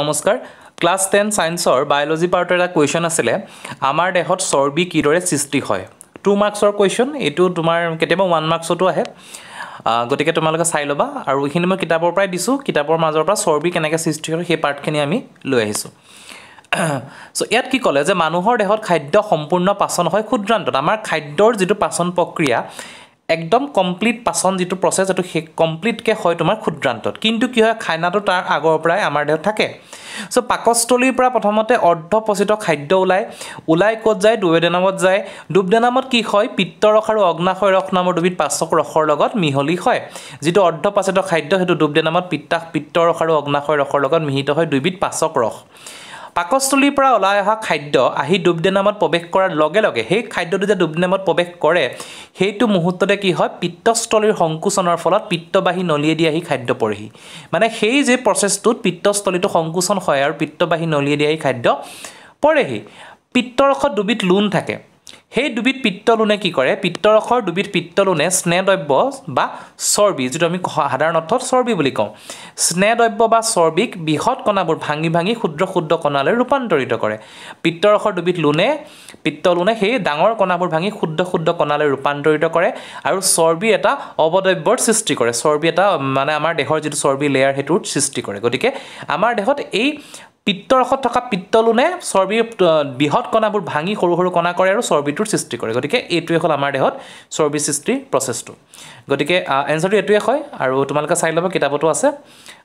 নমস্কাৰ class ten ছায়েন্সৰ biology পাৰ্টৰ এটা কুৱেশ্যন আছিলে আমাৰ দেহত চৰ্বি কিদৰে সৃষ্টি হয় টু মাৰ্কছৰ কুৱেশ্যন এইটো তোমাৰ কেতিয়াবা ওৱান মাৰ্কছতো আহে গতিকে তোমালোকে চাই ল'বা আৰু এইখিনি মই কিতাপৰ পৰাই দিছোঁ কিতাপৰ মাজৰ পৰা চৰ্বি কেনেকৈ সৃষ্টি হয় সেই পাৰ্টখিনি আমি লৈ আহিছোঁ ছ' ইয়াত কি ক'লে যে মানুহৰ দেহত খাদ্য সম্পূৰ্ণ পাচন হয় ক্ষুদ্ৰান্তত আমাৰ খাদ্যৰ যিটো পাচন প্ৰক্ৰিয়া একদম কমপ্লিট পাচন যিটো প্ৰচেছ সেইটো সেই কমপ্লিটকৈ হয় তোমাৰ ক্ষুদ্ৰান্তত কিন্তু কি হয় খাইনাটো তাৰ আগৰ পৰাই আমাৰ দেহত থাকে চ' পাকস্থলীৰ পৰা প্ৰথমতে অৰ্ধপচিত খাদ্য ওলায় ওলাই ক'ত যায় দুবেদেনামত যায় ডুবদেনামত কি হয় পিত্তৰস আৰু অগ্নাশয় ৰস নামৰ দুবিধ পাচক ৰসৰ লগত মিহলি হয় যিটো অৰ্ধপাচিত খাদ্য সেইটো ডুবদেনামত পিত্তাস পিত্তৰস আৰু অগ্নাশয় ৰসৰ লগত মিহিত হয় দুবিধ পাচক ৰস পাকস্থলীৰ পৰা ওলাই অহা খাদ্য আহি ডুবডেনামত প্ৰৱেশ কৰাৰ লগে লগে সেই খাদ্যটো যে ডুবডেনামত প্ৰৱেশ কৰে সেইটো মুহূৰ্ততে কি হয় পিত্তস্থলীৰ সংকোচনৰ ফলত পিত্তবাহী নলীয়েদি আহি খাদ্য পৰেহি মানে সেই যে প্ৰচেছটোত পিত্তস্থলীটো সংকোচন হয় আৰু পিত্তবাহী নলীয়েদি আহি খাদ্য পৰেহি পিত্তৰসত দুবিধ লোন থাকে সেই দুবিধ পিত্তলোনে কি কৰে পিত্তৰসৰ দুবিধ পিত্তলোনে স্নেহদ্ৰব্য বা চৰ্বি যিটো আমি সাধাৰণ অৰ্থত চৰ্বি বুলি কওঁ স্নেহদ্ৰব্য বা চৰ্বিক বৃহৎ কণাবোৰ ভাঙি ভাঙি ক্ষুদ্ৰ ক্ষুদ্ৰ কণালৈ ৰূপান্তৰিত কৰে পিত্তৰসৰ দুবিধ লোনে পিত্তলোনে সেই ডাঙৰ কণাবোৰ ভাঙি ক্ষুদ্ৰ ক্ষুদ্ৰ কণালৈ ৰূপান্তৰিত কৰে আৰু চৰ্বি এটা অৱদ্ৰব্যৰ সৃষ্টি কৰে চৰ্বি এটা মানে আমাৰ দেহৰ যিটো চৰ্বি লেয়াৰ সেইটোৰ সৃষ্টি কৰে গতিকে আমাৰ দেহত এই পিত্তৰসত থকা পিত্তলোনে চৰ্বিৰ বৃহৎ কণাবোৰ ভাঙি সৰু সৰু কণা কৰে আৰু চৰ্বিটোৰ সৃষ্টি কৰে গতিকে এইটোৱে হ'ল আমাৰ দেহত চৰ্বি সৃষ্টিৰ প্ৰচেছটো গতিকে এনচাৰটো এইটোৱে হয় আৰু তোমালোকে চাই ল'ব কিতাপতো আছে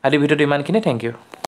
আজি ভিডিঅ'টো ইমানখিনি থেংক ইউ